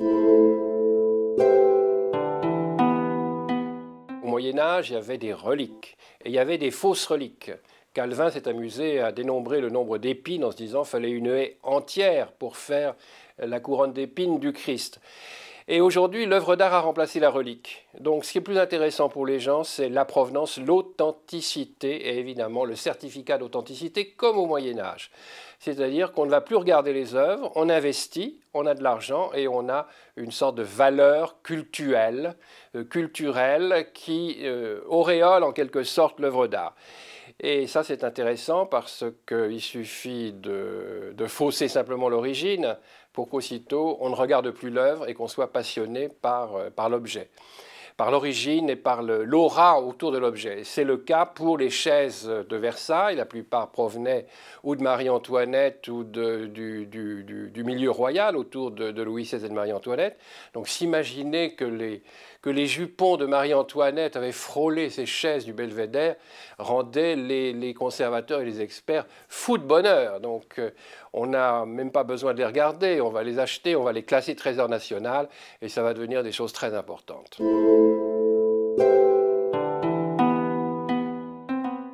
Au Moyen Âge, il y avait des reliques, et il y avait des fausses reliques. Calvin s'est amusé à dénombrer le nombre d'épines en se disant qu'il fallait une haie entière pour faire la couronne d'épines du Christ. Et aujourd'hui, l'œuvre d'art a remplacé la relique. Donc ce qui est plus intéressant pour les gens, c'est la provenance, l'authenticité et évidemment le certificat d'authenticité comme au Moyen Âge. C'est-à-dire qu'on ne va plus regarder les œuvres, on investit on a de l'argent et on a une sorte de valeur culturelle, euh, culturelle qui euh, auréole en quelque sorte l'œuvre d'art. Et ça, c'est intéressant parce qu'il suffit de, fausser simplement l'origine pour qu'aussitôt, on ne regarde plus l'œuvre et qu'on soit passionné par euh, l'objet par l'origine et par l'aura autour de l'objet. C'est le cas pour les chaises de Versailles, la plupart provenaient ou de Marie-Antoinette ou du, du, milieu royal autour de, Louis XVI et de Marie-Antoinette. Donc s'imaginer que les, que les jupons de Marie-Antoinette avaient frôlé ces chaises du belvédère rendait les, les conservateurs et les experts fous de bonheur. Donc euh, on n'a même pas besoin de les regarder, on va les acheter, on va les classer trésor national et ça va devenir des choses très importantes.